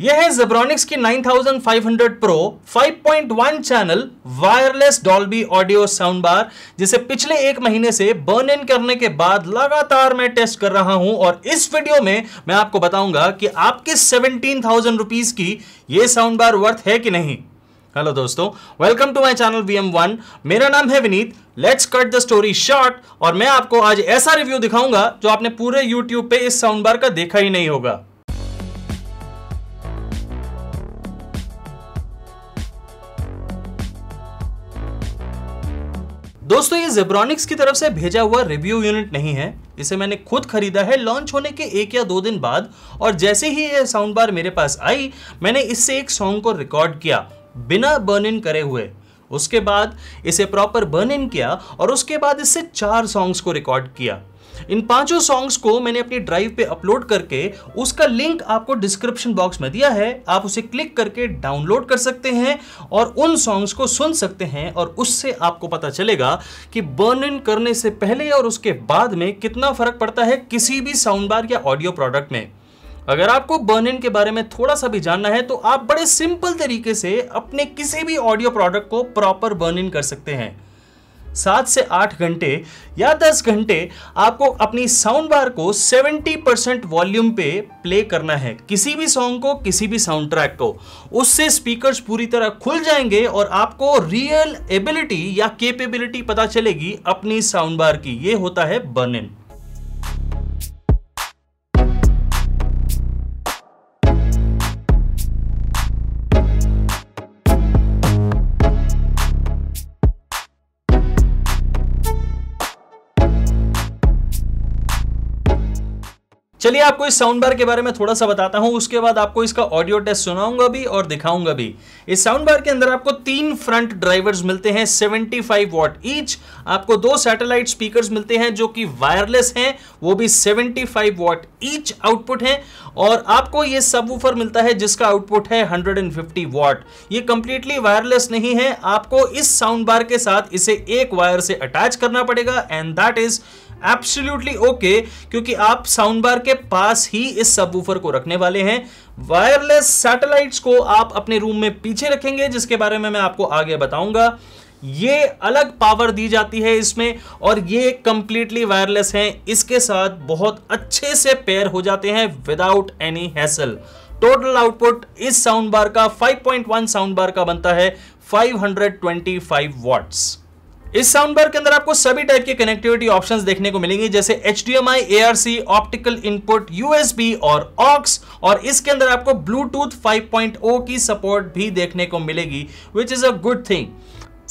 यह है जेब्रॉनिक्स की 9500 pro 5.1 channel wireless Dolby audio sound bar जिसे पिछले एक महीने से बर्न इन करने के बाद लगातार मैं टेस्ट कर रहा हूं और इस वीडियो में मैं आपको बताऊंगा कि आपके 17,000 रुपीस की यह साउंड बार वर्थ है कि नहीं हेलो दोस्तों welcome to my channel V one मेरा नाम है Vineet let's cut the story short और मैं आपको आज ऐसा रिव्यू दिखाऊंगा जो आपने पूरे यूट्यूब पे इस साउंड बार का देखा ही नहीं होगा दोस्तों ये जेब्रॉनिक्स की तरफ से भेजा हुआ रिव्यू यूनिट नहीं है इसे मैंने खुद खरीदा है लॉन्च होने के एक या दो दिन बाद और जैसे ही ये साउंड बार मेरे पास आई मैंने इससे एक सॉन्ग को रिकॉर्ड किया बिना बर्न इन करे हुए उसके बाद इसे प्रॉपर बर्न इन किया और उसके बाद इससे चार सॉन्ग्स को रिकॉर्ड किया इन पांचों सॉन्ग्स को मैंने अपनी ड्राइव पे अपलोड करके उसका लिंक आपको डिस्क्रिप्शन बॉक्स में दिया है आप उसे क्लिक करके डाउनलोड कर सकते हैं और उन सॉन्ग्स को सुन सकते हैं और उससे आपको पता चलेगा कि बर्न इन करने से पहले और उसके बाद में कितना फर्क पड़ता है किसी भी साउंड बार या ऑडियो प्रोडक्ट में अगर आपको बर्न इन के बारे में थोड़ा सा भी जानना है तो आप बड़े सिंपल तरीके से अपने किसी भी ऑडियो प्रोडक्ट को प्रॉपर बर्न इन कर सकते हैं सात से आठ घंटे या दस घंटे आपको अपनी साउंड बार को 70 परसेंट वॉल्यूम पे प्ले करना है किसी भी सॉन्ग को किसी भी साउंड ट्रैक को उससे स्पीकर्स पूरी तरह खुल जाएंगे और आपको रियल एबिलिटी या केपेबिलिटी पता चलेगी अपनी साउंड बार की ये होता है बर्न इन चलिए आपको इस साउंड बार के बारे में थोड़ा सा बताता हूं उसके बाद आपको इसका ऑडियो टेस्ट सुनाऊंगा भी और दिखाऊंगा भी इस साउंड बार के अंदर आपको तीन फ्रंट ड्राइवर्स मिलते हैं 75 फाइव वॉट ईच आपको दो सैटेलाइट स्पीकर्स मिलते हैं जो कि वायरलेस हैं वो भी 75 फाइव वॉट ईच आउटपुट है और आपको ये सब मिलता है जिसका आउटपुट है 150 वॉट ये कंप्लीटली वायरलेस नहीं है आपको इस साउंड बार के साथ इसे एक वायर से अटैच करना पड़ेगा and that is absolutely okay क्योंकि आप साउंड बार के पास ही इस सबवूफर को रखने वाले हैं वायरलेस सैटेलाइट्स को आप अपने रूम में पीछे रखेंगे जिसके बारे में मैं आपको आगे बताऊंगा ये अलग पावर दी जाती है इसमें और ये कंप्लीटली वायरलेस हैं इसके साथ बहुत अच्छे से पेयर हो जाते हैं without any hassle total output इस साउंड बार का 5.1 साउंड बार का बनता है 525 वॉट्स इस साउंड बार के अंदर आपको सभी टाइप के कनेक्टिविटी ऑप्शंस देखने को मिलेंगे जैसे H D M I A C optical input USB और ऑक्स और इसके अंदर आपको ब्लूटूथ 5.0 की सपोर्ट भी देखने को मिलेगी which is a good thing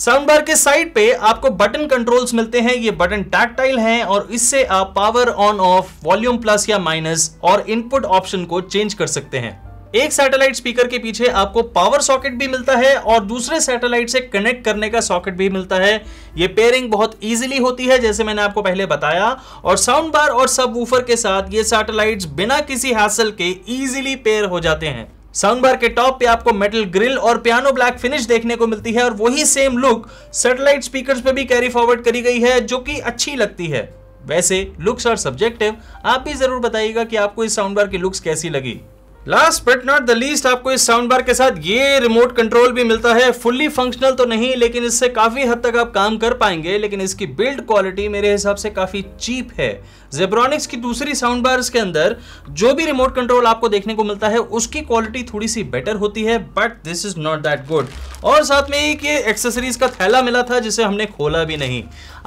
sound bar के साइड पे आपको बटन कंट्रोल्स मिलते हैं ये बटन टैक्टाइल हैं और इससे आप power on off volume plus या माइनस और इनपुट ऑप्शन को चेंज कर सकते हैं एक सैटेलाइट स्पीकर के पीछे आपको पावर सॉकेट भी मिलता है और दूसरे सैटेलाइट से कनेक्ट करने का सॉकेट भी मिलता है ये पेयरिंग बहुत इजीली होती है जैसे मैंने आपको पहले बताया और साउंड बार और सब के साथ ये सैटेलाइट्स बिना किसी हासिल के इजीली पेयर हो जाते हैं साउंड बार के टॉप पे आपको मेटल ग्रिल और पियानो ब्लैक फिनिश देखने को मिलती है और वही सेम लुक सैटेलाइट स्पीकर्स पे भी कैरी फॉरवर्ड करी गई है जो कि अच्छी लगती है वैसे लुक्स और सब्जेक्टिव आप भी जरूर बताइएगा कि आपको इस साउंड बार की लुक्स कैसी लगी last but not the least आपको इस साउंड बार के साथ ये रिमोट कंट्रोल भी मिलता है फुल्ली फंक्शनल तो नहीं लेकिन इससे काफ़ी हद तक आप काम कर पाएंगे लेकिन इसकी बिल्ड क्वालिटी मेरे हिसाब से काफ़ी चीप है जेब्रॉनिक्स की दूसरी साउंड बार के अंदर जो भी रिमोट कंट्रोल आपको देखने को मिलता है उसकी क्वालिटी थोड़ी सी बेटर होती है but this is not that good और साथ में एक ये एक्सेसरीज का थैला मिला था जिसे हमने खोला भी नहीं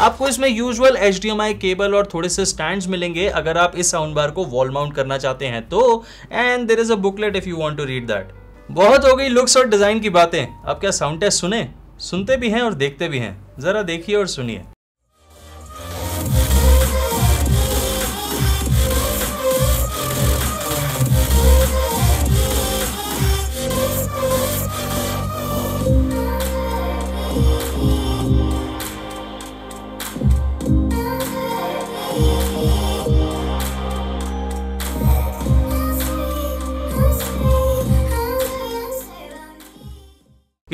आपको इसमें यूजुअल एच केबल और थोड़े से स्टैंड मिलेंगे अगर आप इस साउंड बार को वॉल माउंट करना चाहते हैं तो and there is a booklet if you want to read that बहुत हो गई लुक्स और डिजाइन की बातें अब क्या साउंड टेस्ट सुने सुनते भी हैं और देखते भी हैं जरा देखिए और सुनिए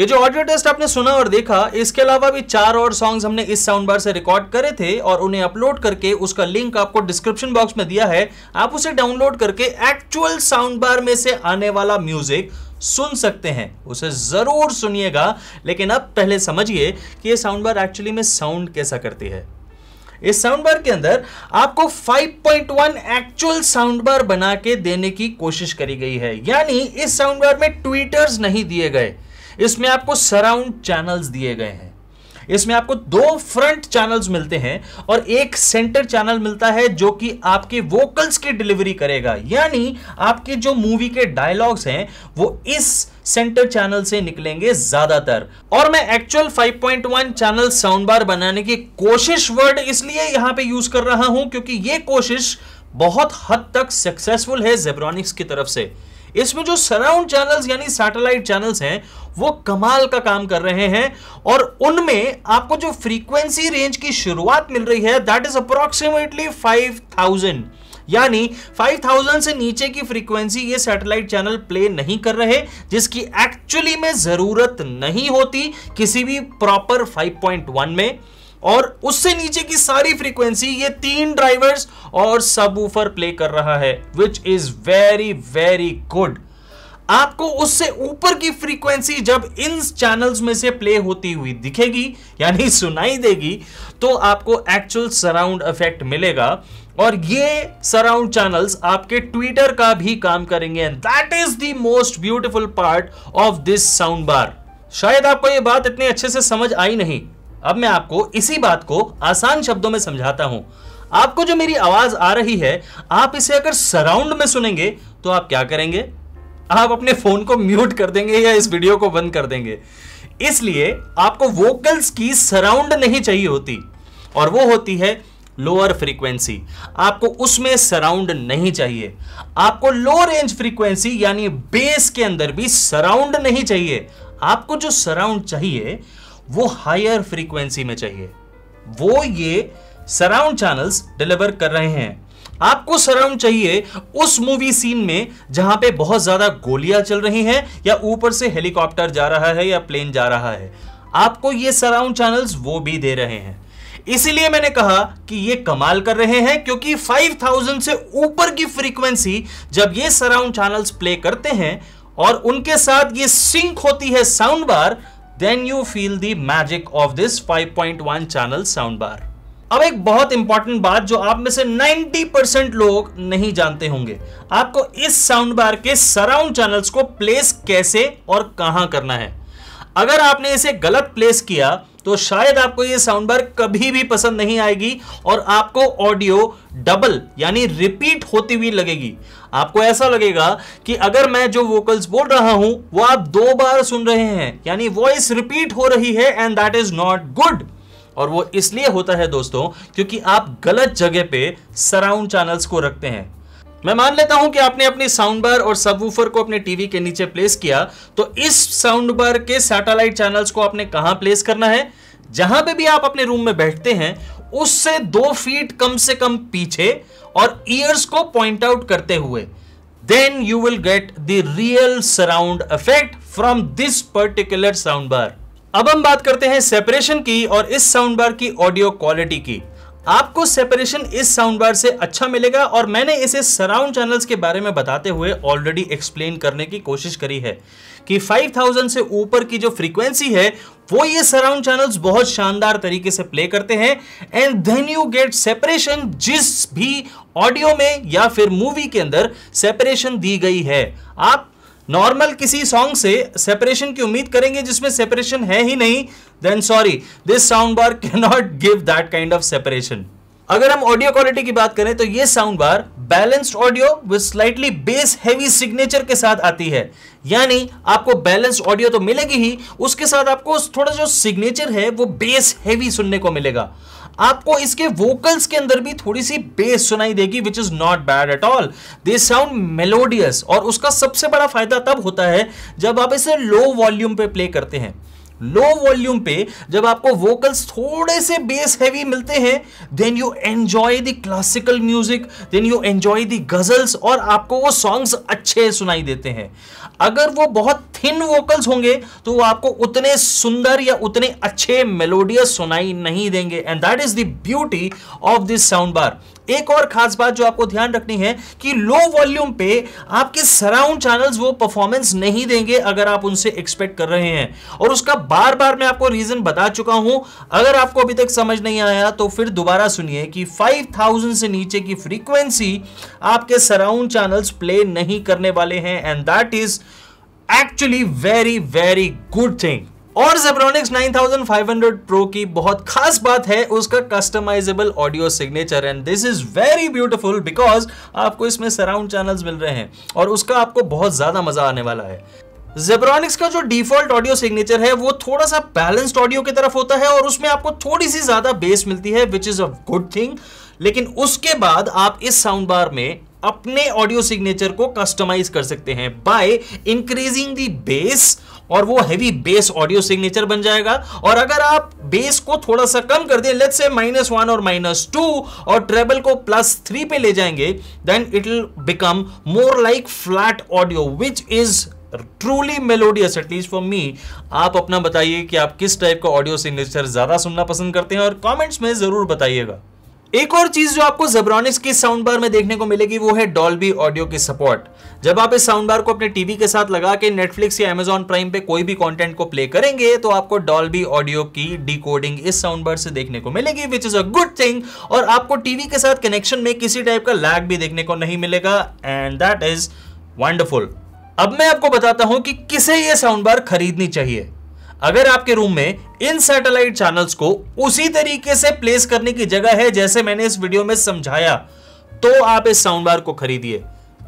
ये जो ऑडियो टेस्ट आपने सुना और देखा इसके अलावा भी चार और सॉन्ग्स हमने इस साउंड बार से रिकॉर्ड करे थे और उन्हें अपलोड करके उसका लिंक आपको डिस्क्रिप्शन बॉक्स में दिया है आप उसे डाउनलोड करके एक्चुअल साउंड बार में से आने वाला म्यूजिक सुन सकते हैं उसे जरूर सुनिएगा लेकिन अब पहले समझिए कि ये साउंड बार एक्चुअली में साउंड कैसा करती है इस साउंड बार के अंदर आपको 5.1 एक्चुअल साउंड बार बना के देने की कोशिश करी गई है यानी इस साउंड बार में ट्विटर्स नहीं दिए गए इसमें आपको सराउंड चैनल्स दिए गए हैं इसमें आपको दो फ्रंट चैनल्स मिलते हैं और एक सेंटर चैनल मिलता है जो कि आपके वोकल्स की डिलीवरी करेगा यानी आपके जो मूवी के डायलॉग्स हैं वो इस सेंटर चैनल से निकलेंगे ज्यादातर और मैं एक्चुअल 5.1 चैनल साउंड बार बनाने की कोशिश वर्ड इसलिए यहां पे यूज कर रहा हूं क्योंकि ये कोशिश बहुत हद तक सक्सेसफुल है जेब्रॉनिक्स की तरफ से इसमें जो सराउंड चैनल्स यानी सैटेलाइट चैनल्स हैं वो कमाल का काम कर रहे हैं और उनमें आपको जो फ्रीक्वेंसी रेंज की शुरुआत मिल रही है दैट इज अप्रोक्सीमेटली 5000 यानी 5000 से नीचे की फ्रीक्वेंसी ये सैटेलाइट चैनल प्ले नहीं कर रहे जिसकी एक्चुअली में जरूरत नहीं होती किसी भी प्रॉपर 5.1 में और उससे नीचे की सारी फ्रीक्वेंसी ये तीन ड्राइवर्स और सब ऊपर प्ले कर रहा है which is very very good आपको उससे ऊपर की फ्रीक्वेंसी जब इन चैनल्स में से प्ले होती हुई दिखेगी यानी सुनाई देगी तो आपको एक्चुअल सराउंड इफेक्ट मिलेगा और ये सराउंड चैनल्स आपके ट्विटर का भी काम करेंगे and that is the most beautiful part of this sound bar शायद आपको ये बात इतने अच्छे से समझ आई नहीं अब मैं आपको इसी बात को आसान शब्दों में समझाता हूं आपको जो मेरी आवाज आ रही है आप इसे अगर सराउंड में सुनेंगे तो आप क्या करेंगे आप अपने फोन को म्यूट कर देंगे या इस वीडियो को बंद कर देंगे इसलिए आपको वोकल्स की सराउंड नहीं चाहिए होती और वो होती है लोअर फ्रीक्वेंसी आपको उसमें सराउंड नहीं चाहिए आपको लो रेंज फ्रीक्वेंसी यानी बेस के अंदर भी सराउंड नहीं चाहिए आपको जो सराउंड चाहिए वो हायर फ्रीक्वेंसी में चाहिए वो ये सराउंड चैनल्स डिलीवर कर रहे हैं आपको सराउंड चाहिए उस मूवी सीन में जहां पे बहुत ज्यादा गोलियां चल रही हैं या ऊपर से हेलीकॉप्टर जा रहा है या प्लेन जा रहा है आपको ये सराउंड चैनल्स वो भी दे रहे हैं इसीलिए मैंने कहा कि ये कमाल कर रहे हैं क्योंकि 5000 से ऊपर की फ्रीक्वेंसी जब ये सराउंड चैनल्स प्ले करते हैं और उनके साथ ये सिंक होती है sound bar then you feel the magic of this 5.1 channel sound bar अब एक बहुत इंपॉर्टेंट बात जो आप में से 90% लोग नहीं जानते होंगे आपको इस साउंड बार के सराउंड चैनल्स को प्लेस कैसे और कहां करना है अगर आपने इसे गलत प्लेस किया तो शायद आपको ये साउंड बार कभी भी पसंद नहीं आएगी और आपको ऑडियो डबल यानी रिपीट होती हुई लगेगी आपको ऐसा लगेगा कि अगर मैं जो वोकल्स बोल रहा हूं वो आप दो बार सुन रहे हैं यानी वॉइस रिपीट हो रही है and that is not good और वो इसलिए होता है दोस्तों क्योंकि आप गलत जगह पे सराउंड चैनल्स को रखते हैं मैं मान लेता हूं कि आपने अपनी साउंड बार और सबवूफर को अपने टीवी के नीचे प्लेस किया तो इस साउंड बार के सैटेलाइट चैनल्स को आपने कहां प्लेस करना है जहां पे भी आप अपने रूम में बैठते हैं उससे दो फीट कम से कम पीछे और ईयर्स को पॉइंट आउट करते हुए then you will get the real surround effect from this particular sound bar अब हम बात करते हैं सेपरेशन की और इस साउंड बार की ऑडियो क्वालिटी की आपको सेपरेशन इस साउंड बार से अच्छा मिलेगा और मैंने इसे सराउंड चैनल्स के बारे में बताते हुए ऑलरेडी एक्सप्लेन करने की कोशिश करी है कि 5000 से ऊपर की जो फ्रीक्वेंसी है वो ये सराउंड चैनल्स बहुत शानदार तरीके से प्ले करते हैं and then you get separation जिस भी ऑडियो में या फिर मूवी के अंदर सेपरेशन दी गई है आप नॉर्मल किसी सॉन्ग से सेपरेशन की उम्मीद करेंगे जिसमें सेपरेशन है ही नहीं then sorry this sound bar can not give that kind of separation अगर हम ऑडियो क्वालिटी की बात करें तो ये sound bar balanced audio with slightly bass heavy signature के साथ आती है यानी आपको बैलेंस्ड ऑडियो तो मिलेगी ही उसके साथ आपको थोड़ा जो सिग्नेचर है वो बेस हैवी सुनने को मिलेगा आपको इसके वोकल्स के अंदर भी थोड़ी सी बेस सुनाई देगी which is not bad at all they sound melodious और उसका सबसे बड़ा फायदा तब होता है जब आप इसे लो वॉल्यूम पे प्ले करते हैं लो वॉल्यूम पे जब आपको वोकल्स थोड़े से बेस हैवी मिलते हैं then you enjoy the classical music then you enjoy the ghazals और आपको वो सॉन्ग्स अच्छे सुनाई देते हैं अगर वो बहुत थिन वोकल्स होंगे तो वो आपको उतने सुंदर या उतने अच्छे मेलोडियस सुनाई नहीं देंगे and that is the beauty of this sound bar एक और खास बात जो आपको ध्यान रखनी है कि लो वॉल्यूम पे आपके सराउंड चैनल्स वो परफॉर्मेंस नहीं देंगे अगर आप उनसे एक्सपेक्ट कर रहे हैं और उसका बार बार मैं आपको रीजन बता चुका हूं अगर आपको अभी तक समझ नहीं आया तो फिर दोबारा सुनिए कि 5000 से नीचे की फ्रीक्वेंसी आपके सराउंड चैनल्स प्ले नहीं करने वाले हैं and that is actually very very good thing और Zebronics 9500 प्रो की बहुत खास बात है उसका customizable audio signature and this is very beautiful because आपको इसमें सराउंड चैनल्स मिल रहे हैं और उसका आपको बहुत ज्यादा मजा आने वाला है जेब्रॉनिक्स का जो डिफॉल्ट ऑडियो सिग्नेचर है वो थोड़ा सा बैलेंस्ड ऑडियो की तरफ होता है और उसमें आपको थोड़ी सी ज्यादा बेस मिलती है which is a good thing लेकिन उसके बाद आप इस साउंड बार में अपने ऑडियो सिग्नेचर को कस्टमाइज कर सकते हैं बाय इंक्रीजिंग दी बेस और वो हैवी बेस ऑडियो सिग्नेचर बन जाएगा और अगर आप बेस को थोड़ा सा कम कर दें लेट्स से माइनस वन और माइनस टू और ट्रेबल को प्लस थ्री पे ले जाएंगे then it will become more like flat audio which is truly melodious at least for me आप अपना बताइए कि आप किस टाइप का ऑडियो सिग्नेचर ज्यादा सुनना पसंद करते हैं और कॉमेंट्स में जरूर बताइएगा एक और चीज जो आपको जबरॉनिक्स की साउंड बार में देखने को मिलेगी वो है डॉल्बी ऑडियो की सपोर्ट जब आप इस साउंड बार को अपने टीवी के साथ लगा के नेटफ्लिक्स या अमेजॉन प्राइम पे कोई भी कंटेंट को प्ले करेंगे तो आपको डॉल्बी ऑडियो की डिकोडिंग इस साउंड बार से देखने को मिलेगी which is a good thing और आपको टीवी के साथ कनेक्शन में किसी टाइप का लैग भी देखने को नहीं मिलेगा एंड दैट इज वंडरफुल अब मैं आपको बताता हूं कि किसे ये साउंड बार खरीदनी चाहिए अगर आपके रूम में इन सैटेलाइट चैनल्स को उसी तरीके से प्लेस करने की जगह है जैसे मैंने इस वीडियो में समझाया तो आप इस साउंड बार को खरीदिए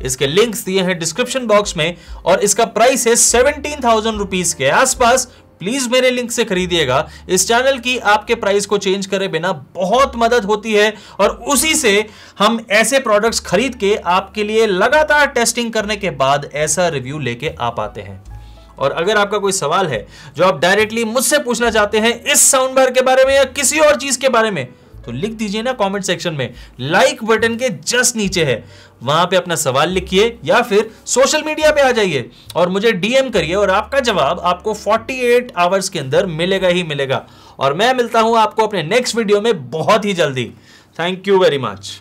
इसके लिंक्स दिए हैं डिस्क्रिप्शन बॉक्स में और इसका प्राइस है सेवनटीन थाउजेंड रुपीज के आसपास प्लीज मेरे लिंक से खरीदिएगा इस चैनल की आपके प्राइस को चेंज करे बिना बहुत मदद होती है और उसी से हम ऐसे प्रोडक्ट्स खरीद के आपके लिए लगातार टेस्टिंग करने के बाद ऐसा रिव्यू लेके आ पाते हैं और अगर आपका कोई सवाल है जो आप डायरेक्टली मुझसे पूछना चाहते हैं इस साउंड बार के बारे में या किसी और चीज के बारे में तो लिख दीजिए ना कमेंट सेक्शन में लाइक बटन के जस्ट नीचे है वहां पे अपना सवाल लिखिए या फिर सोशल मीडिया पे आ जाइए और मुझे डीएम करिए और आपका जवाब आपको 48 आवर्स के अंदर मिलेगा ही मिलेगा और मैं मिलता हूं आपको अपने नेक्स्ट वीडियो में बहुत ही जल्दी थैंक यू वेरी मच